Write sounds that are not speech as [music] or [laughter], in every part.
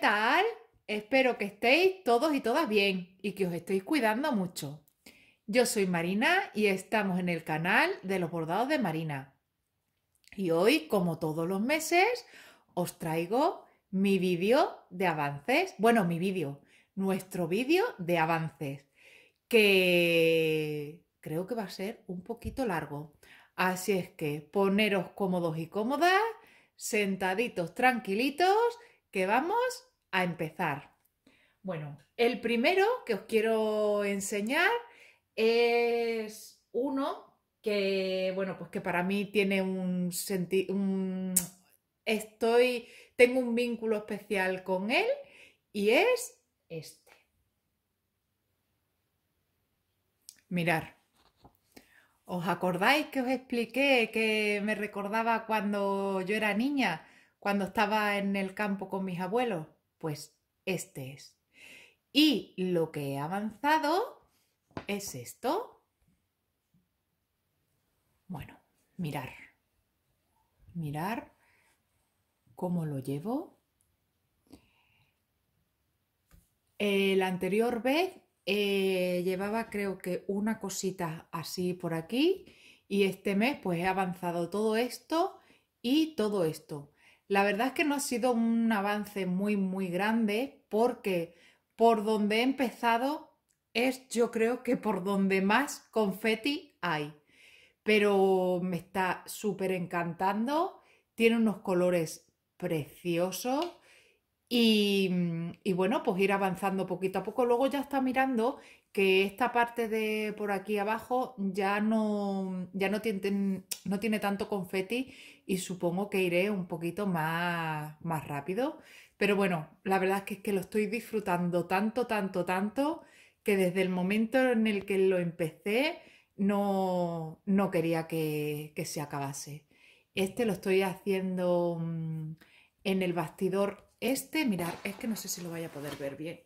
tal? Espero que estéis todos y todas bien y que os estéis cuidando mucho. Yo soy Marina y estamos en el canal de los bordados de Marina. Y hoy, como todos los meses, os traigo mi vídeo de avances, bueno, mi vídeo, nuestro vídeo de avances, que creo que va a ser un poquito largo. Así es que poneros cómodos y cómodas, sentaditos, tranquilitos, que vamos a empezar. Bueno, el primero que os quiero enseñar es uno que, bueno, pues que para mí tiene un sentido, estoy, tengo un vínculo especial con él y es este. Mirar. ¿Os acordáis que os expliqué que me recordaba cuando yo era niña, cuando estaba en el campo con mis abuelos? Pues este es. Y lo que he avanzado es esto. Bueno, mirar. Mirar cómo lo llevo. El anterior vez eh, llevaba creo que una cosita así por aquí y este mes pues he avanzado todo esto y todo esto. La verdad es que no ha sido un avance muy, muy grande porque por donde he empezado es yo creo que por donde más confeti hay. Pero me está súper encantando, tiene unos colores preciosos y, mm, bueno, pues ir avanzando poquito a poco. Luego ya está mirando que esta parte de por aquí abajo ya no, ya no, tiene, no tiene tanto confeti y supongo que iré un poquito más, más rápido. Pero bueno, la verdad es que, es que lo estoy disfrutando tanto, tanto, tanto, que desde el momento en el que lo empecé no, no quería que, que se acabase. Este lo estoy haciendo mm, en el bastidor este, mirar, es que no sé si lo vaya a poder ver bien.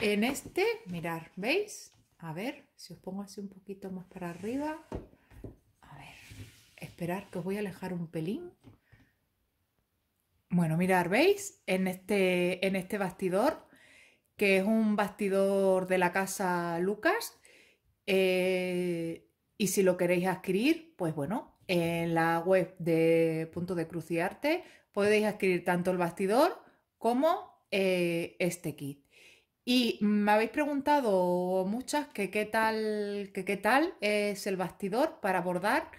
En este, mirar, ¿veis? A ver, si os pongo así un poquito más para arriba. Esperar que os voy a alejar un pelín. Bueno, mirar, ¿veis? En este, en este bastidor, que es un bastidor de la casa Lucas. Eh, y si lo queréis adquirir, pues bueno, en la web de Punto de Cruz Arte podéis adquirir tanto el bastidor como eh, este kit. Y me habéis preguntado muchas que qué tal, que qué tal es el bastidor para bordar.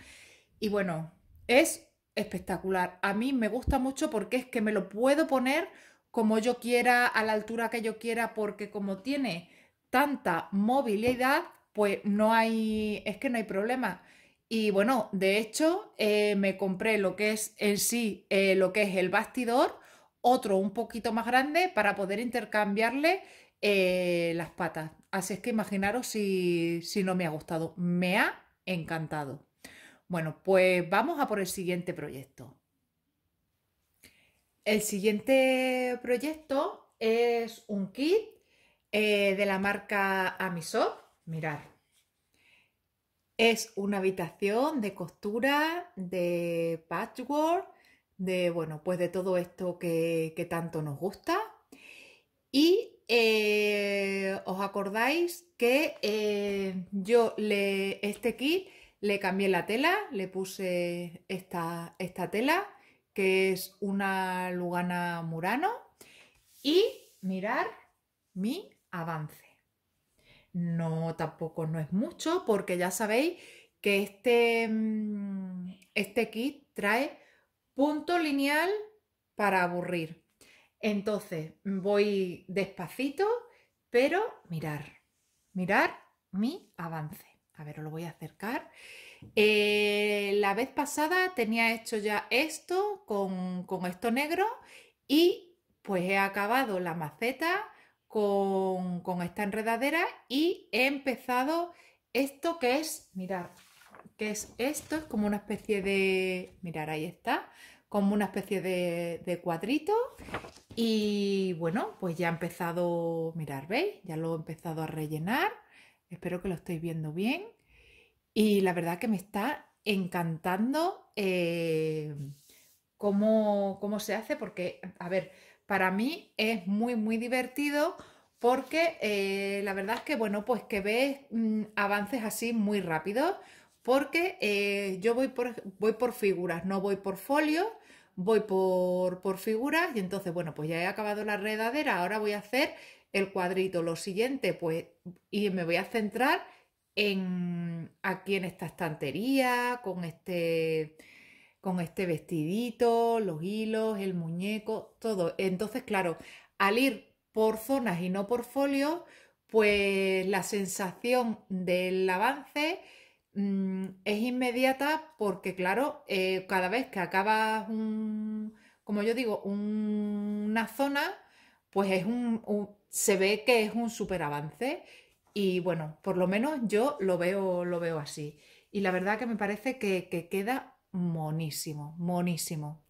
Y bueno, es espectacular. A mí me gusta mucho porque es que me lo puedo poner como yo quiera, a la altura que yo quiera, porque como tiene tanta movilidad, pues no hay, es que no hay problema. Y bueno, de hecho, eh, me compré lo que es en sí, eh, lo que es el bastidor, otro un poquito más grande para poder intercambiarle eh, las patas. Así es que imaginaros si, si no me ha gustado. Me ha encantado. Bueno, pues vamos a por el siguiente proyecto. El siguiente proyecto es un kit eh, de la marca Amisop. Mirad, es una habitación de costura, de patchwork, de bueno, pues de todo esto que, tanto nos gusta. Y eh, os acordáis que eh, yo le este kit le cambié la tela, le puse esta, esta tela, que es una Lugana Murano. Y mirar mi avance. No, tampoco no es mucho, porque ya sabéis que este, mm, este kit trae punto lineal para aburrir. Entonces voy despacito, pero mirar, mirar mi avance. A ver, os lo voy a acercar. Eh, la vez pasada tenía hecho ya esto con, con esto negro y pues he acabado la maceta con, con, esta enredadera y he empezado esto que es, mirad, que es esto, es como una especie de, mirar ahí está, como una especie de, de, cuadrito y bueno, pues ya he empezado, mirar, ¿veis? Ya lo he empezado a rellenar Espero que lo estéis viendo bien. Y la verdad que me está encantando eh, cómo, se hace, porque, a ver, para mí es muy, muy divertido porque eh, la verdad es que, bueno, pues que ves mm, avances así muy rápido porque eh, yo voy por, voy por figuras, no voy por folio, voy por, por, figuras y entonces, bueno, pues ya he acabado la redadera, ahora voy a hacer el cuadrito. Lo siguiente, pues, y me voy a centrar en aquí en esta estantería, con este, con este vestidito, los hilos, el muñeco, todo. Entonces, claro, al ir por zonas y no por folios, pues la sensación del avance mm, es inmediata porque, claro, eh, cada vez que acabas un, como yo digo, una zona, pues es un se ve que es un súper avance y bueno, por lo menos yo lo veo, lo veo así. Y la verdad que me parece que, queda monísimo, monísimo.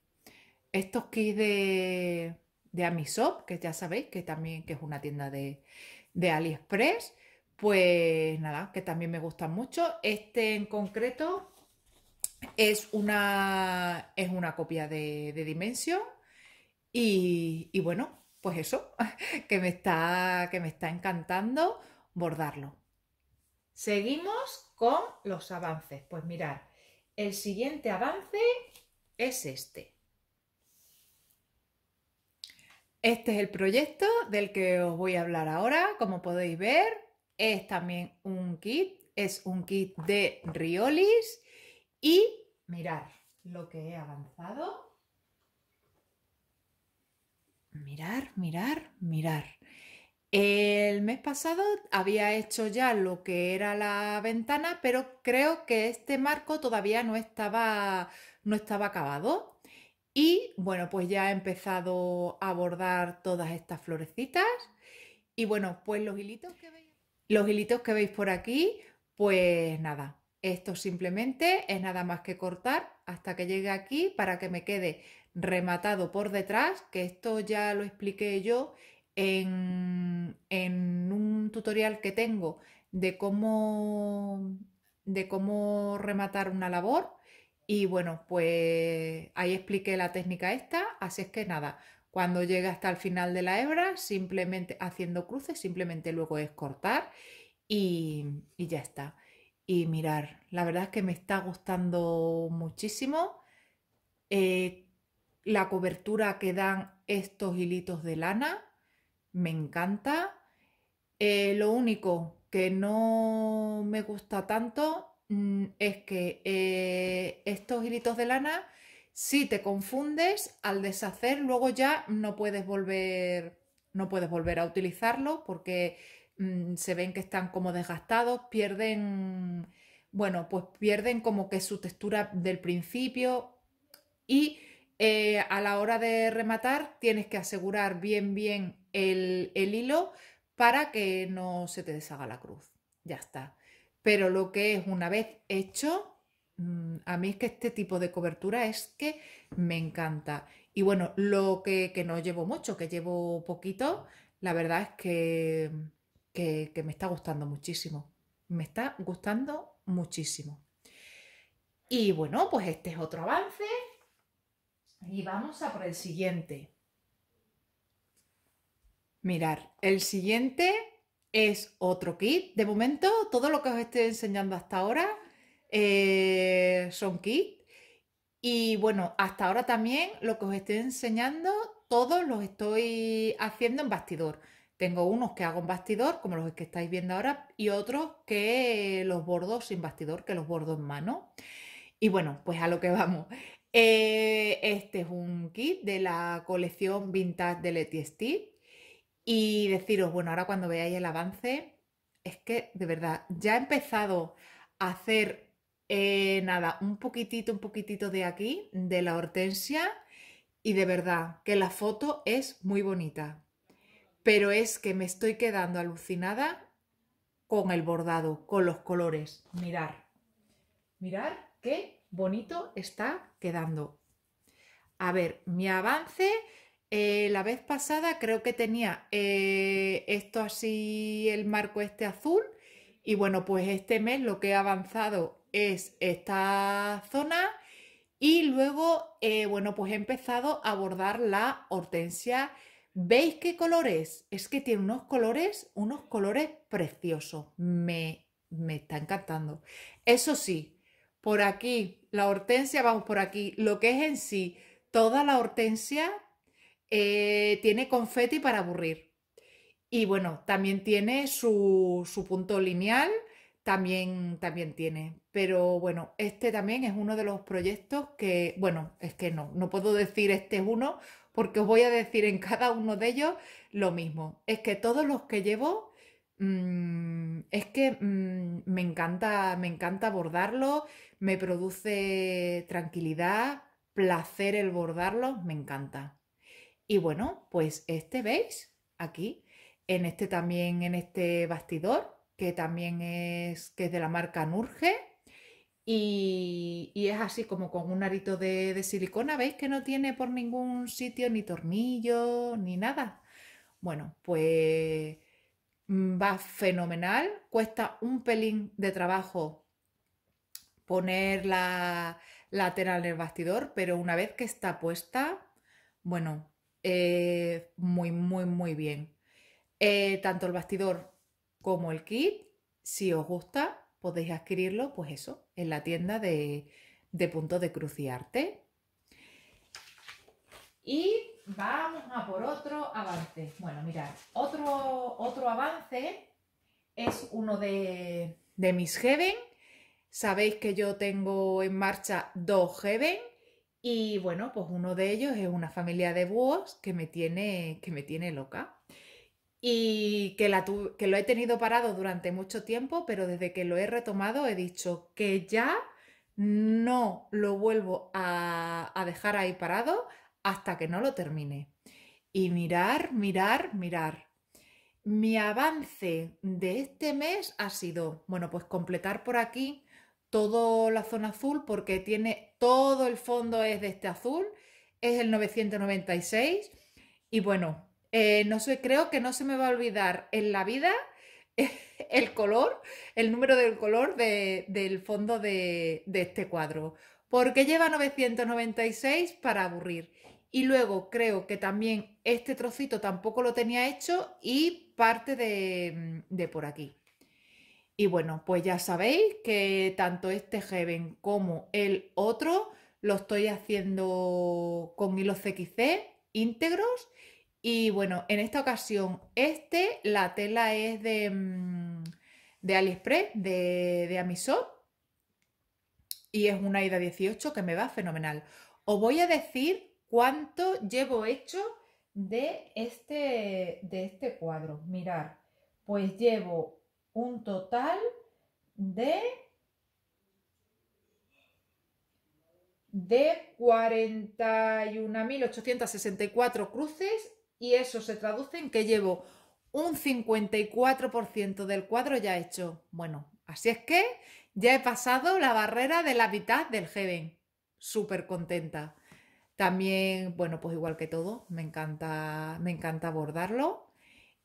Estos kits de, de Amisop, que ya sabéis que también que es una tienda de, de AliExpress, pues nada, que también me gustan mucho. Este en concreto es una, es una copia de, de Dimension y, y bueno, pues eso, [laughs] que me está, que me está encantando bordarlo. Seguimos con los avances. Pues mirar, el siguiente avance es este. Este es el proyecto del que os voy a hablar ahora. Como podéis ver, es también un kit, es un kit de Riolis y mirar lo que he avanzado mirar, mirar, mirar. El mes pasado había hecho ya lo que era la ventana, pero creo que este marco todavía no estaba, no estaba acabado. Y bueno, pues ya he empezado a bordar todas estas florecitas. Y bueno, pues los hilitos los hilitos que veis por aquí, pues nada, esto simplemente es nada más que cortar hasta que llegue aquí para que me quede rematado por detrás, que esto ya lo expliqué yo en, en un tutorial que tengo de cómo, de cómo rematar una labor. Y bueno, pues ahí expliqué la técnica esta, así es que nada, cuando llega hasta el final de la hebra, simplemente haciendo cruces, simplemente luego es cortar y, ya está. Y mirar, la verdad es que me está gustando muchísimo. Eh, la cobertura que dan estos hilitos de lana. Me encanta. Eh, lo único que no me gusta tanto mm, es que eh, estos hilitos de lana, si te confundes al deshacer, luego ya no puedes volver, no puedes volver a utilizarlo porque mm, se ven que están como desgastados, pierden, bueno, pues pierden como que su textura del principio y eh, a la hora de rematar tienes que asegurar bien bien el, hilo para que no se te deshaga la cruz. Ya está. Pero lo que es una vez hecho, mm, a mí es que este tipo de cobertura es que me encanta. Y bueno, lo que, no llevo mucho, que llevo poquito, la verdad es que me está gustando muchísimo. Me está gustando muchísimo. Y bueno, pues este es otro avance. Y vamos a por el siguiente. Mirar, el siguiente es otro kit. De momento, todo lo que os estoy enseñando hasta ahora eh, son kits. Y bueno, hasta ahora también lo que os estoy enseñando, todos los estoy haciendo en bastidor. Tengo unos que hago en bastidor, como los que estáis viendo ahora, y otros que los bordo sin bastidor, que los bordo en mano. Y bueno, pues a lo que vamos. Eh, este es un kit de la colección vintage de Letty Steve. Y deciros, bueno, ahora cuando veáis el avance, es que de verdad ya he empezado a hacer eh, nada, un poquitito, un poquitito de aquí, de la hortensia. Y de verdad que la foto es muy bonita. Pero es que me estoy quedando alucinada con el bordado, con los colores. Mirar. Mirar que bonito está quedando. A ver, mi avance, eh, la vez pasada creo que tenía eh, esto así, el marco este azul, y bueno, pues este mes lo que he avanzado es esta zona y luego, eh, bueno, pues he empezado a bordar la hortensia. ¿Veis qué colores? Es que tiene unos colores, unos colores preciosos. Me, me está encantando. Eso sí, por aquí, la hortensia, vamos por aquí, lo que es en sí, toda la hortensia eh, tiene confeti para aburrir. Y bueno, también tiene su, su punto lineal, también, también tiene. Pero bueno, este también es uno de los proyectos que, bueno, es que no, no puedo decir este es uno porque os voy a decir en cada uno de ellos lo mismo. Es que todos los que llevo Mm, es que mm, me encanta, me encanta bordarlo, me produce tranquilidad, placer el bordarlo, me encanta. Y bueno, pues este veis aquí, en este también, en este bastidor, que también es, que es de la marca Nurge. Y, es así como con un arito de, de silicona, ¿veis que no tiene por ningún sitio ni tornillo ni nada? Bueno, pues Mm, va fenomenal, cuesta un pelín de trabajo poner la lateral en el bastidor, pero una vez que está puesta, bueno, eh, muy, muy, muy bien. Eh, tanto el bastidor como el kit, si os gusta, podéis adquirirlo, pues eso, en la tienda de, de punto de cruciarte. Y vamos a por otro avance. Bueno, mirad, otro, otro avance es uno de, de mis Heaven. Sabéis que yo tengo en marcha dos Heaven y bueno, pues uno de ellos es una familia de búhos que me tiene, que me tiene loca y que, la que lo he tenido parado durante mucho tiempo, pero desde que lo he retomado he dicho que ya no lo vuelvo a dejar ahí parado, hasta que no lo termine. Y mirar, mirar, mirar. Mi avance de este mes ha sido, bueno, pues completar por aquí toda la zona azul porque tiene todo el fondo es de este azul, es el 996 y bueno, eh, no sé, creo que no se me va a olvidar en la vida [laughs] el color, el número del color del fondo de, de este cuadro, porque lleva 996 para aburrir. Y luego creo que también este trocito tampoco lo tenía hecho y parte de, por aquí. Y bueno, pues ya sabéis que tanto este Heaven como el otro lo estoy haciendo con hilos CXC íntegros. Y bueno, en esta ocasión este, la tela es de, mm, de AliExpress, de, de Y es una ida 18 que me va fenomenal. Os voy a decir cuánto llevo hecho de este, de este cuadro. Mirar, pues llevo un total de, de 41.864 cruces y eso se traduce en que llevo un 54% del cuadro ya hecho. Bueno, así es que ya he pasado la barrera de la mitad del Heaven. Súper contenta. También, bueno, pues igual que todo, me encanta, me encanta abordarlo.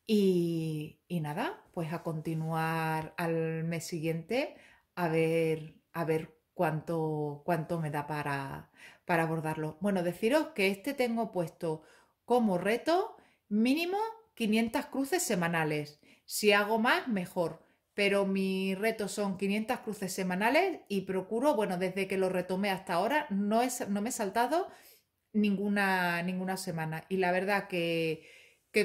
Y, nada, pues a continuar al mes siguiente a ver, a ver cuánto, cuánto me da para, para abordarlo. Bueno, deciros que este tengo puesto como reto mínimo 500 cruces semanales. Si hago más, mejor. Pero mi reto son 500 cruces semanales y procuro, bueno, desde que lo retomé hasta ahora, no, no me he saltado ninguna, ninguna semana. Y la verdad que,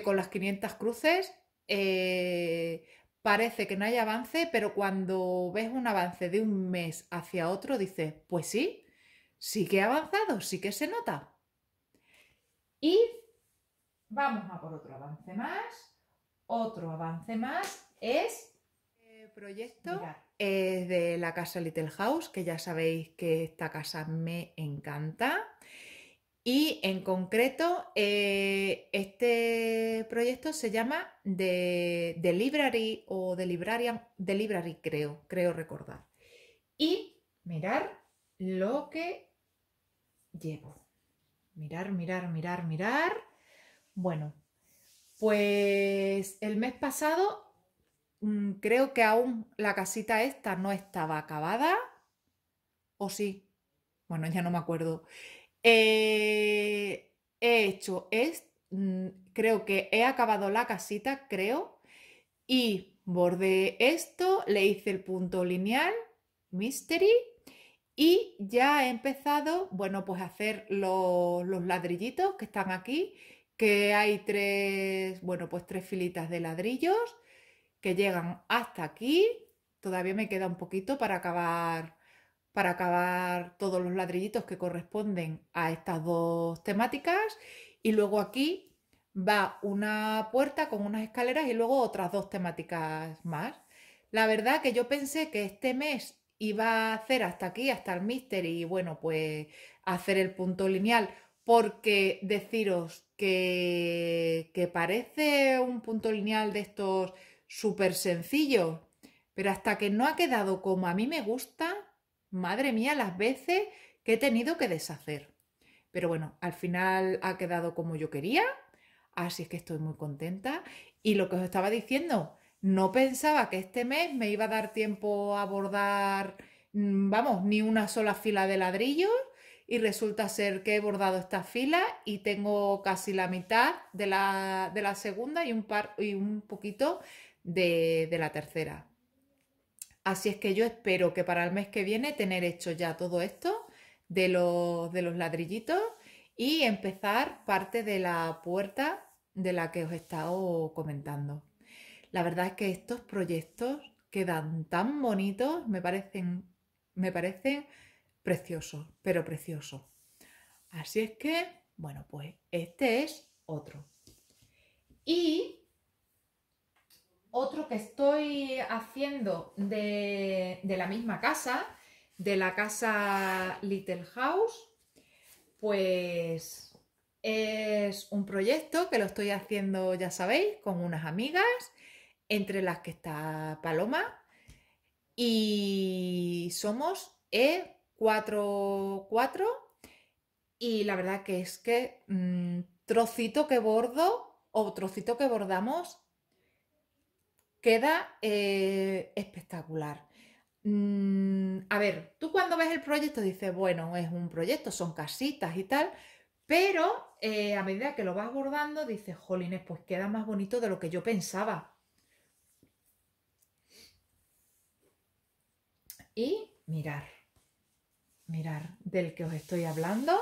con las 500 cruces eh, parece que no hay avance, pero cuando ves un avance de un mes hacia otro, dices, pues sí, sí que ha avanzado, sí que se nota. Y vamos a por otro avance más. Otro avance más es... Eh, proyecto es de la casa Little House, que ya sabéis que esta casa me encanta. Y en concreto, eh, este proyecto se llama de The Library o The Librarian, The Library, creo, creo recordar. Y mirar lo que llevo. Mirar, mirar, mirar, mirar. Bueno, pues el mes pasado mm, creo que aún la casita esta no estaba acabada. ¿O sí? Bueno, ya no me acuerdo. Eh, he hecho, es, mm, creo que he acabado la casita, creo, y borde esto, le hice el punto lineal, mystery, y ya he empezado, bueno, pues a hacer los, los ladrillitos que están aquí, que hay tres, bueno, pues tres filitas de ladrillos que llegan hasta aquí. Todavía me queda un poquito para acabar para acabar todos los ladrillitos que corresponden a estas dos temáticas y luego aquí va una puerta con unas escaleras y luego otras dos temáticas más. La verdad que yo pensé que este mes iba a hacer hasta aquí, hasta el mister y bueno, pues hacer el punto lineal porque deciros que, que parece un punto lineal de estos súper sencillos, pero hasta que no ha quedado como a mí me gusta, Madre mía, las veces que he tenido que deshacer. Pero bueno, al final ha quedado como yo quería, así es que estoy muy contenta. Y lo que os estaba diciendo, no pensaba que este mes me iba a dar tiempo a bordar, mm, vamos, ni una sola fila de ladrillos. Y resulta ser que he bordado esta fila y tengo casi la mitad de la, de la segunda y un, par, y un poquito de, de la tercera. Así es que yo espero que para el mes que viene tener hecho ya todo esto de los, ladrillitos y empezar parte de la puerta de la que os he estado comentando. La verdad es que estos proyectos quedan tan bonitos, me parecen, me parecen preciosos, pero preciosos. Así es que, bueno, pues este es otro. Y otro que estoy haciendo de, de la misma casa, de la casa Little House, pues es un proyecto que lo estoy haciendo, ya sabéis, con unas amigas, entre las que está Paloma. Y somos E44. Y la verdad que es que mm, trocito que bordo o trocito que bordamos queda eh, espectacular. Mm, a ver, tú cuando ves el proyecto dices, bueno, es un proyecto, son casitas y tal, pero eh, a medida que lo vas bordando dices, jolines, pues queda más bonito de lo que yo pensaba. Y mirar, mirar del que os estoy hablando.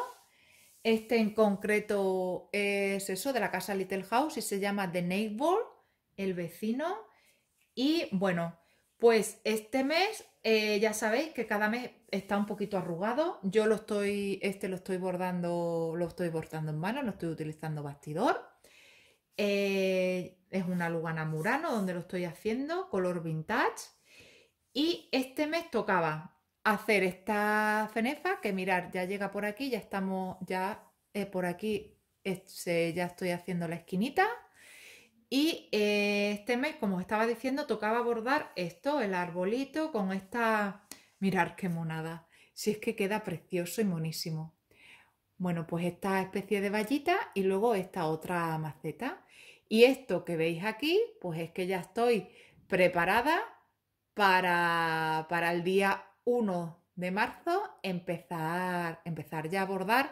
Este en concreto es eso de la casa Little House y se llama The Neighbor, el vecino. Y bueno, pues este mes eh, ya sabéis que cada mes está un poquito arrugado. Yo lo estoy, este lo estoy bordando, lo estoy bordando en mano, lo estoy utilizando bastidor. Eh, es una Lugana Murano donde lo estoy haciendo, color vintage. Y este mes tocaba hacer esta fenefa que mirar, ya llega por aquí, ya estamos, ya eh, por aquí, ya estoy haciendo la esquinita. Y eh, este mes, como os estaba diciendo, tocaba bordar esto, el arbolito, con esta... Mirar qué monada. Si es que queda precioso y monísimo. Bueno, pues esta especie de vallita y luego esta otra maceta. Y esto que veis aquí, pues es que ya estoy preparada para, el día 1 de marzo empezar, empezar ya a bordar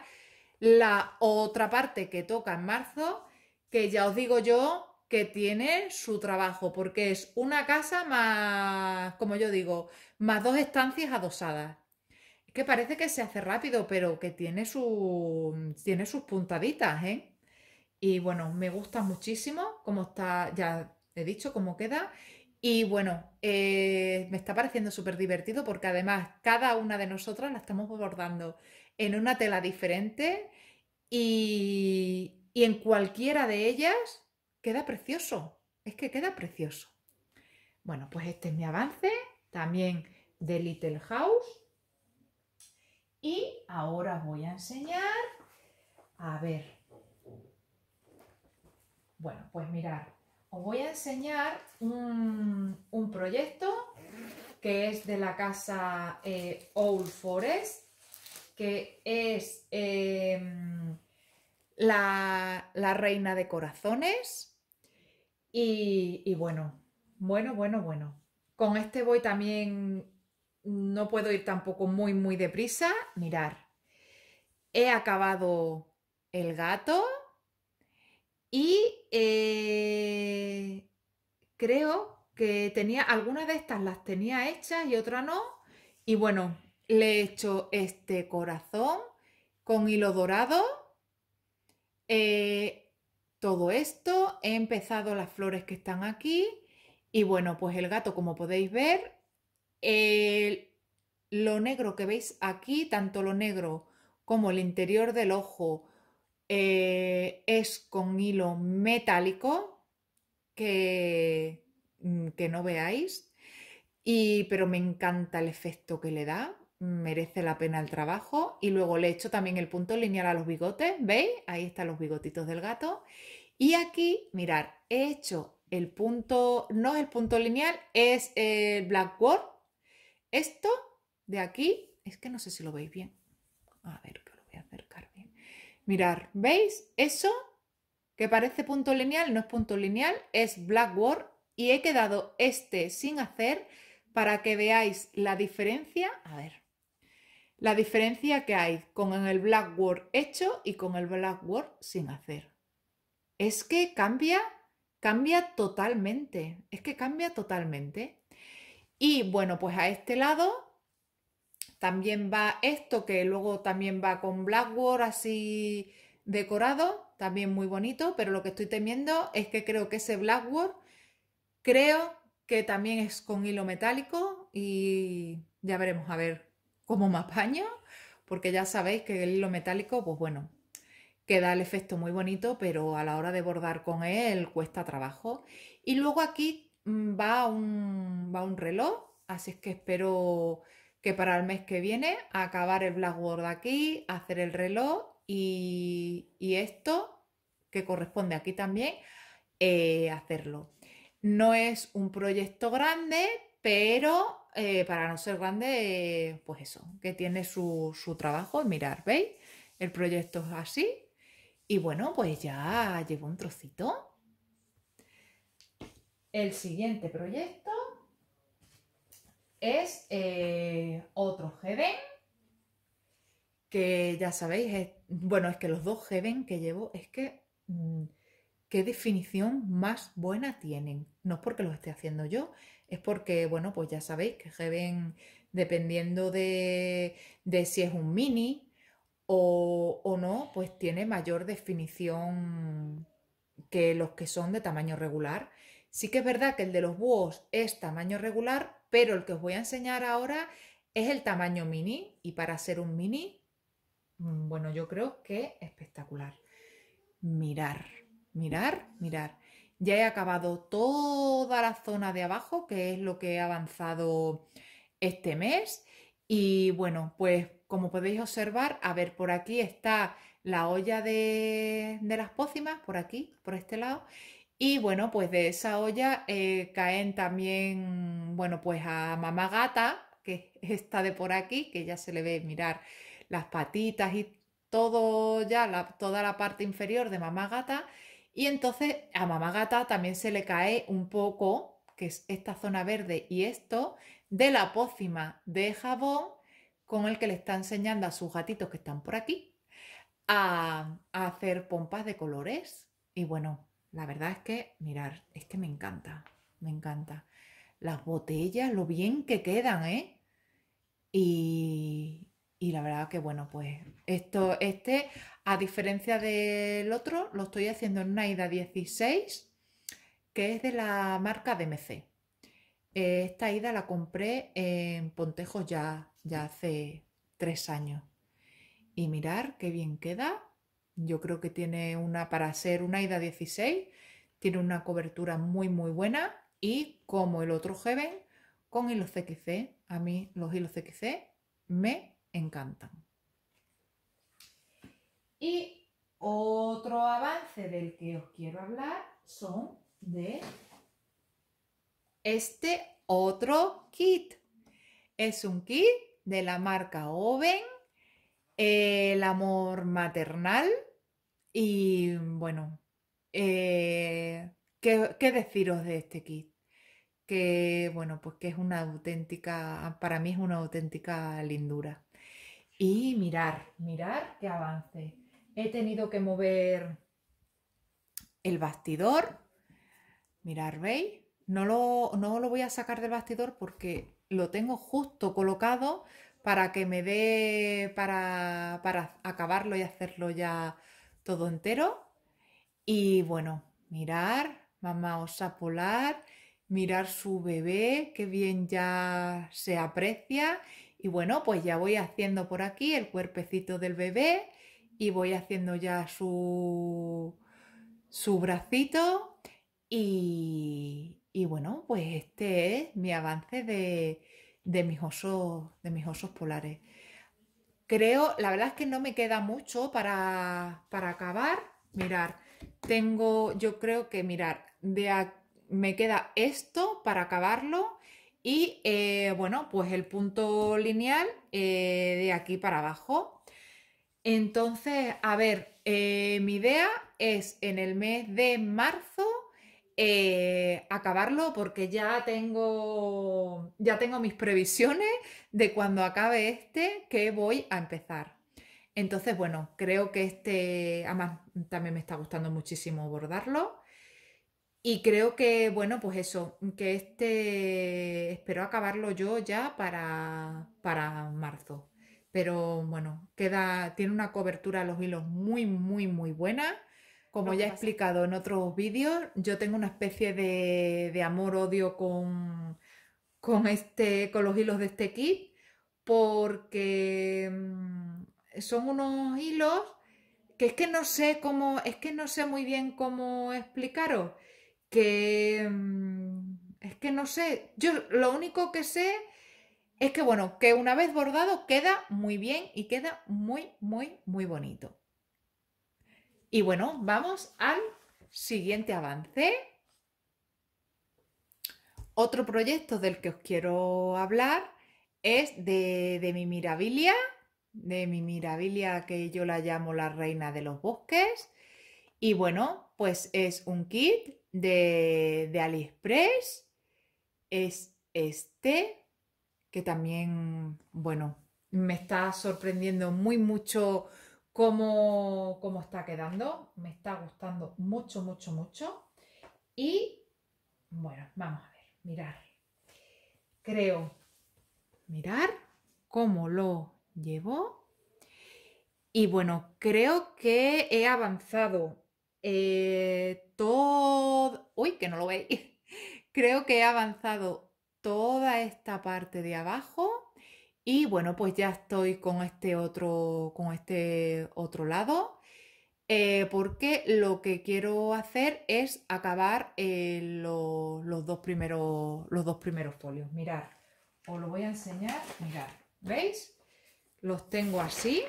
la otra parte que toca en marzo, que ya os digo yo que tiene su trabajo, porque es una casa más, como yo digo, más dos estancias adosadas. que parece que se hace rápido, pero que tiene, su, tiene sus puntaditas, ¿eh? Y bueno, me gusta muchísimo cómo está, ya he dicho cómo queda. Y bueno, eh, me está pareciendo súper divertido porque además cada una de nosotras la estamos bordando en una tela diferente y, y en cualquiera de ellas queda precioso, es que queda precioso. Bueno, pues este es mi avance, también de Little House. Y ahora voy a enseñar, a ver, bueno, pues mirar, os voy a enseñar un, proyecto que es de la casa eh, Old Forest, que es eh, la, la reina de corazones, y, bueno, bueno, bueno, bueno. Con este voy también, no puedo ir tampoco muy, muy deprisa. Mirar, he acabado el gato y eh, creo que tenía, algunas de estas las tenía hechas y otra no. Y bueno, le he hecho este corazón con hilo dorado. Eh, todo esto, he empezado las flores que están aquí y bueno, pues el gato como podéis ver, lo negro que veis aquí, tanto lo negro como el interior del ojo eh, es con hilo metálico que, mm, que no veáis, y, pero me encanta el efecto que le da, merece la pena el trabajo y luego le he hecho también el punto lineal a los bigotes, ¿veis? Ahí están los bigotitos del gato y aquí, mirar, he hecho el punto, no es el punto lineal, es el blackboard. Esto de aquí, es que no sé si lo veis bien. A ver, que lo voy a acercar bien. Mirar, ¿veis? Eso que parece punto lineal, no es punto lineal, es blackboard y he quedado este sin hacer para que veáis la diferencia. A ver, la diferencia que hay con el blackboard hecho y con el blackboard sin hacer es que cambia, cambia totalmente, es que cambia totalmente. Y bueno, pues a este lado también va esto que luego también va con Blackboard así decorado, también muy bonito, pero lo que estoy temiendo es que creo que ese Blackboard creo que también es con hilo metálico y ya veremos a ver cómo más apaño, porque ya sabéis que el hilo metálico, pues bueno, que da el efecto muy bonito, pero a la hora de bordar con él cuesta trabajo. Y luego aquí mm, va un, un reloj, así es que espero que para el mes que viene acabar el blackboard aquí, hacer el reloj y, esto que corresponde aquí también, eh, hacerlo. No es un proyecto grande, pero eh, para no ser grande, pues eso, que tiene su, su trabajo. Mirar, ¿veis? El proyecto es así y bueno, pues ya llevo un trocito. El siguiente proyecto es eh, otro Heaven, que ya sabéis, bueno, es que los dos Heaven que llevo es que mm, qué definición más buena tienen. No es porque los esté haciendo yo, es porque, bueno, pues ya sabéis que Heaven, dependiendo de, de si es un mini, o, no, pues tiene mayor definición que los que son de tamaño regular. Sí que es verdad que el de los búhos es tamaño regular, pero el que os voy a enseñar ahora es el tamaño mini y para ser un mini, mm, bueno, yo creo que espectacular. Mirar, mirar, mirar. Ya he acabado toda la zona de abajo, que es lo que he avanzado este mes. Y bueno, pues como podéis observar, a ver, por aquí está la olla de, las pócimas, por aquí, por este lado. Y bueno, pues de esa olla eh, caen también, bueno, pues a mamá gata, que [laughs] está de por aquí, que ya se le ve mirar las patitas y todo ya, toda la parte inferior de mamá gata. Y entonces a mamá gata también se le cae un poco, que es esta zona verde y esto, de la pócima de jabón con el que le está enseñando a sus gatitos que están por aquí a, hacer pompas de colores. Y bueno, la verdad es que, mirar, es que me encanta, me encanta. Las botellas, lo bien que quedan, ¿eh? Y, y la verdad que bueno, pues esto, este, a diferencia del otro, lo estoy haciendo en una ida 16, que es de la marca DMC. esta ida la compré en Pontejos ya ya hace tres años. Y mirar qué bien queda. Yo creo que tiene una, para ser una IDA 16, tiene una cobertura muy, muy buena. Y como el otro Heaven, con hilos CQC. A mí los hilos CQC me encantan. Y otro avance del que os quiero hablar son de este otro kit. Es un kit de la marca Oven, el amor maternal y bueno, eh, ¿qué, deciros de este kit? Que bueno, pues que es una auténtica, para mí es una auténtica lindura. Y mirar, mirar qué avance. He tenido que mover el bastidor. Mirar, ¿veis? No lo, no lo voy a sacar del bastidor porque lo tengo justo colocado para que me dé para, para acabarlo y hacerlo ya todo entero. Y bueno, mirar, mamá osa polar, mirar su bebé, que bien ya se aprecia. Y bueno, pues ya voy haciendo por aquí el cuerpecito del bebé y voy haciendo ya su, su bracito. Y, y bueno, pues este es mi avance de, mis, osos, de mis osos polares. Creo, la verdad es que no me queda mucho para, acabar. Mirar, tengo, yo creo que mirar, me queda esto para acabarlo y eh, bueno, pues el punto lineal eh, de aquí para abajo. Entonces, a ver, eh, mi idea es en el mes de marzo eh, acabarlo porque ya tengo, ya tengo mis previsiones de cuando acabe este que voy a empezar. Entonces, bueno, creo que este, además también me está gustando muchísimo bordarlo. Y creo que, bueno, pues eso, que este, espero acabarlo yo ya para, para marzo. Pero bueno, queda, tiene una cobertura a los hilos muy, muy, muy buena como ya he explicado en otros vídeos, yo tengo una especie de, amor-odio con, este, con los hilos de este kit porque mm, son unos hilos que es que no sé cómo, es que no sé muy bien cómo explicaros, que mm, es que no sé, yo lo único que sé es que bueno, que una vez bordado queda muy bien y queda muy, muy, muy bonito. Y bueno, vamos al siguiente avance. Otro proyecto del que os quiero hablar es de, mi mirabilia, de mi mirabilia que yo la llamo la reina de los bosques. Y bueno, pues es un kit de, de AliExpress. Es este que también, bueno, me está sorprendiendo muy mucho cómo, está quedando. Me está gustando mucho, mucho, mucho. Y bueno, vamos a ver, mirar. Creo, mirar cómo lo llevo. Y bueno, creo que he avanzado eh, todo... Uy, que no lo veis. [laughs] Creo que he avanzado toda esta parte de abajo y bueno, pues ya estoy con este otro, con este otro lado, eh, porque lo que quiero hacer es acabar eh, los, dos primeros, los dos primeros folios. Mirad, os lo voy a enseñar, mirad, ¿veis? Los tengo así.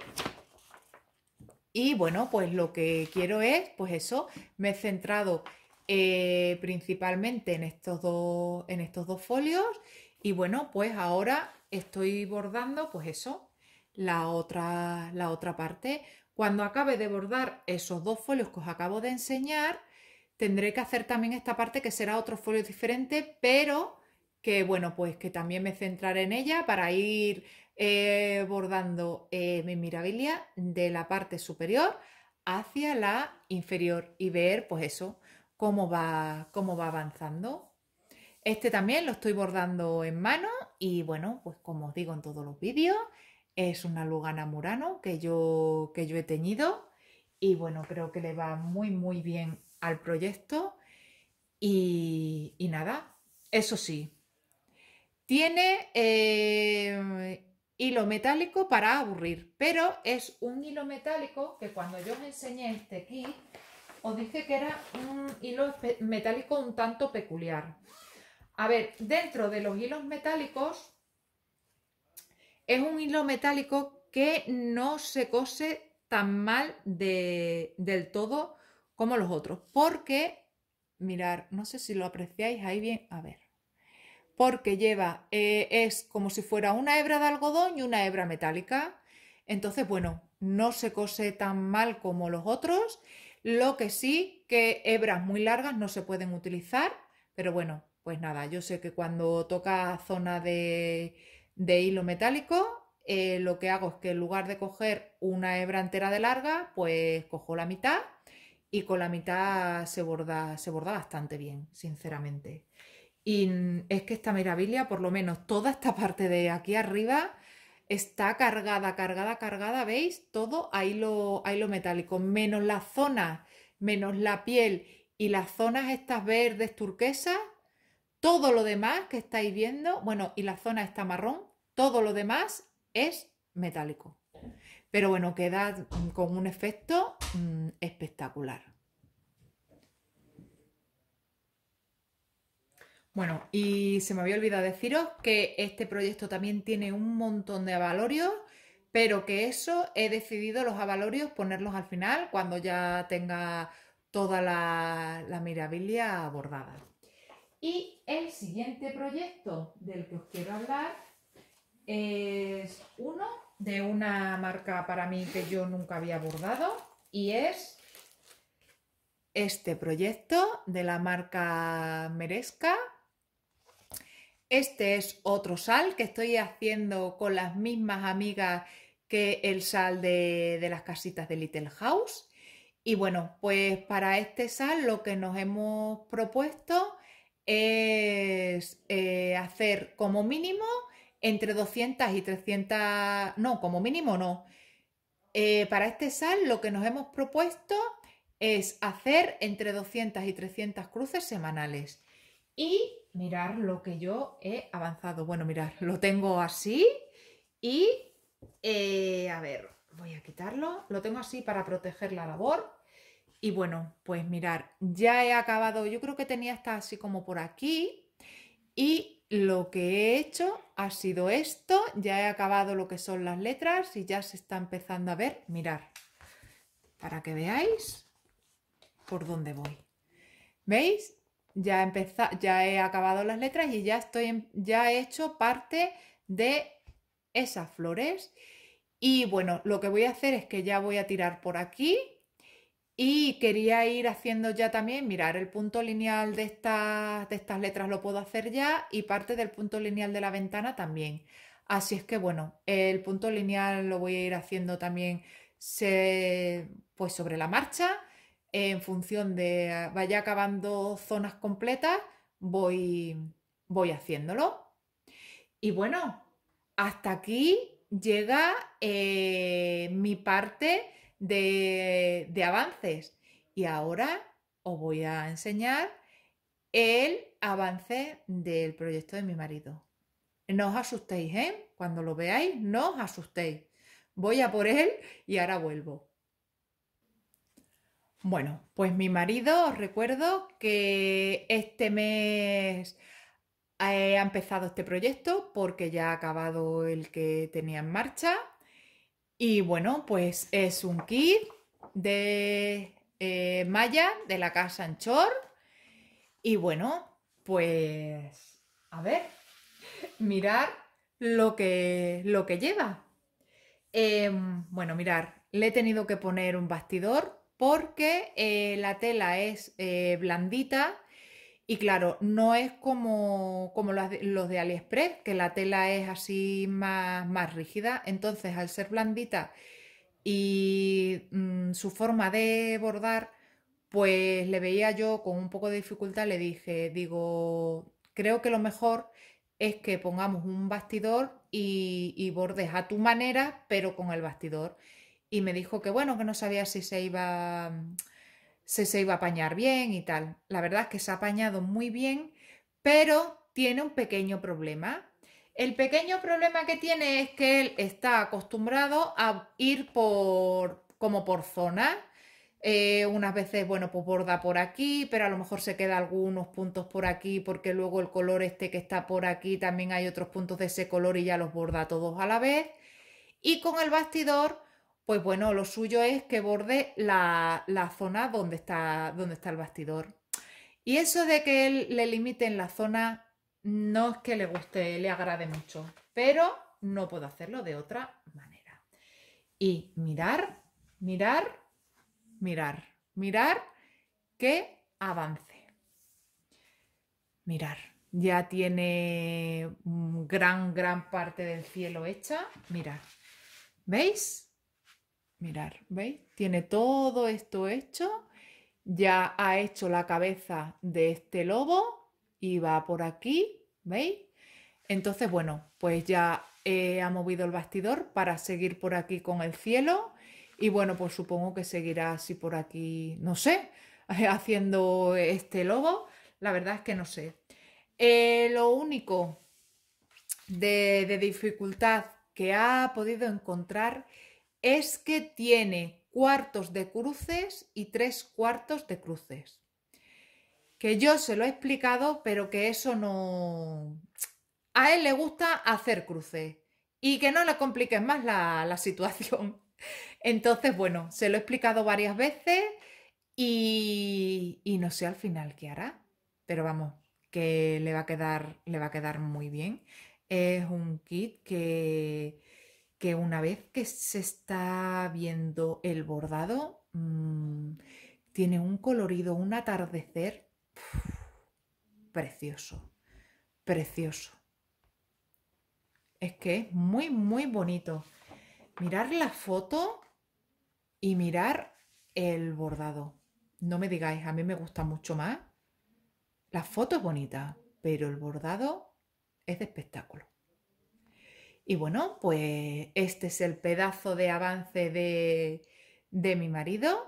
Y bueno, pues lo que quiero es, pues eso, me he centrado eh, principalmente en estos, dos, en estos dos folios. Y bueno, pues ahora estoy bordando, pues eso, la otra, la otra parte. Cuando acabe de bordar esos dos folios que os acabo de enseñar, tendré que hacer también esta parte que será otro folio diferente, pero que bueno, pues que también me centraré en ella para ir eh, bordando eh, mi mirabilia de la parte superior hacia la inferior y ver pues eso, cómo va, cómo va avanzando. Este también lo estoy bordando en mano y bueno, pues como os digo en todos los vídeos, es una Lugana Murano que yo, que yo he teñido y bueno, creo que le va muy muy bien al proyecto y, nada, eso sí, tiene eh, hilo metálico para aburrir, pero es un hilo metálico que cuando yo os enseñé este kit, os dije que era un hilo metálico un tanto peculiar. A ver, dentro de los hilos metálicos, es un hilo metálico que no se cose tan mal del todo como los otros, porque, mirar, no sé si lo apreciáis ahí bien, a ver, porque lleva, eh, es como si fuera una hebra de algodón y una hebra metálica, entonces, bueno, no se cose tan mal como los otros, lo que sí que hebras muy largas no se pueden utilizar, pero bueno, pues nada, yo sé que cuando toca zona de, hilo metálico, eh, lo que hago es que en lugar de coger una hebra entera de larga, pues cojo la mitad y con la mitad se borda, se borda bastante bien, sinceramente. Y es que esta maravilla por lo menos toda esta parte de aquí arriba, está cargada, cargada, cargada, ¿veis? Todo a hilo, hilo metálico, menos la zona menos la piel y las zonas estas verdes turquesas, todo lo demás que estáis viendo, bueno, y la zona está marrón, todo lo demás es metálico. Pero bueno, queda mm, con un efecto mm, espectacular. Bueno, y se me había olvidado deciros que este proyecto también tiene un montón de avalorios, pero que eso he decidido los avalorios ponerlos al final cuando ya tenga toda la, la mirabilia bordada. Y el siguiente proyecto del que os quiero hablar es uno de una marca para mí que yo nunca había abordado y es este proyecto de la marca Merezca. Este es otro sal que estoy haciendo con las mismas amigas que el sal de, de las casitas de Little House. Y bueno, pues para este sal lo que nos hemos propuesto es eh, hacer como mínimo entre 200 y 300, no, como mínimo no. Eh, para este sal lo que nos hemos propuesto es hacer entre 200 y 300 cruces semanales. Y mirar lo que yo he avanzado. Bueno, mirar, lo tengo así y, eh, a ver, voy a quitarlo. Lo tengo así para proteger la labor y bueno, pues mirar, ya he acabado, yo creo que tenía hasta así como por aquí y lo que he hecho ha sido esto, ya he acabado lo que son las letras y ya se está empezando a ver, mirar, para que veáis por dónde voy. ¿Veis? Ya, ya he acabado las letras y ya, estoy ya he hecho parte de esas flores. Y bueno, lo que voy a hacer es que ya voy a tirar por aquí y quería ir haciendo ya también, mirar el punto lineal de estas, de estas letras lo puedo hacer ya y parte del punto lineal de la ventana también. Así es que bueno, el punto lineal lo voy a ir haciendo también se, pues sobre la marcha, en función de ah, vaya acabando zonas completas, voy, voy haciéndolo. Y bueno, hasta aquí llega eh, mi parte de, avances. Y ahora os voy a enseñar el avance del proyecto de mi marido. No os asustéis, ¿eh? Cuando lo veáis, no os asustéis. Voy a por él y ahora vuelvo. Bueno, pues mi marido, os recuerdo que este mes eh, ha empezado este proyecto porque ya ha acabado el que tenía en marcha y bueno, pues es un kit de eh, malla Maya de la casa Anchor. Y bueno, pues a ver, [laughs] mirar lo que, lo que lleva. Em, bueno, mirar, le he tenido que poner un bastidor porque eh, la tela es eh, blandita y claro, no es como, como los, de, AliExpress, que la tela es así más, más rígida. Entonces, al ser blandita y mm, su forma de bordar, pues le veía yo con un poco de dificultad, le dije, digo, creo que lo mejor es que pongamos un bastidor y, y bordes a tu manera, pero con el bastidor. Y me dijo que bueno, que no sabía si se iba se, se iba a apañar bien y tal. La verdad es que se ha apañado muy bien, pero tiene un pequeño problema. El pequeño problema que tiene es que él está acostumbrado a ir por como por zonas. Eh, unas veces, bueno, pues borda por aquí, pero a lo mejor se queda algunos puntos por aquí, porque luego el color este que está por aquí también hay otros puntos de ese color y ya los borda todos a la vez. Y con el bastidor, pues bueno, lo suyo es que borde la, zona donde está, donde está el bastidor. Y eso de que él le limite en la zona no es que le guste, le agrade mucho, pero no puedo hacerlo de otra manera. Y mirar, mirar, mirar, mirar que avance. Mirar, ya tiene gran, gran parte del cielo hecha. Mirar, ¿veis? Mirar, ¿veis? Tiene todo esto hecho, ya ha hecho la cabeza de este lobo y va por aquí, ¿veis? Entonces, bueno, pues ya eh, ha movido el bastidor para seguir por aquí con el cielo y bueno, pues supongo que seguirá así por aquí, no sé, [laughs] haciendo este lobo. La verdad es que no sé. Eh, lo único de dificultad que ha podido encontrar es que tiene cuartos de cruces y tres cuartos de cruces. Que yo se lo he explicado, pero que eso no... A él le gusta hacer cruces y que no le compliques más la, situación. [laughs] Entonces, bueno, se lo he explicado varias veces y, y, no sé al final qué hará, pero vamos, que le va a quedar, le va a quedar muy bien. Es un kit que, que una vez que se está viendo el bordado, mm, tiene un colorido, un atardecer precioso, precioso. Es que es muy, muy bonito. Mirar la foto y mirar el bordado. No me digáis, a mí me gusta mucho más. La foto es bonita, pero el bordado es de espectáculo. Y bueno, pues este es el pedazo de avance de, mi marido.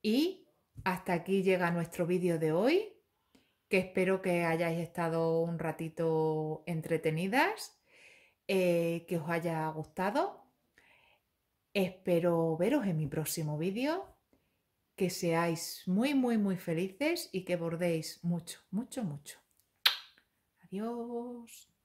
Y hasta aquí llega nuestro vídeo de hoy, que espero que hayáis estado un ratito entretenidas, eh, que os haya gustado. Espero veros en mi próximo vídeo, que seáis muy, muy, muy felices y que bordéis mucho, mucho, mucho. Adiós.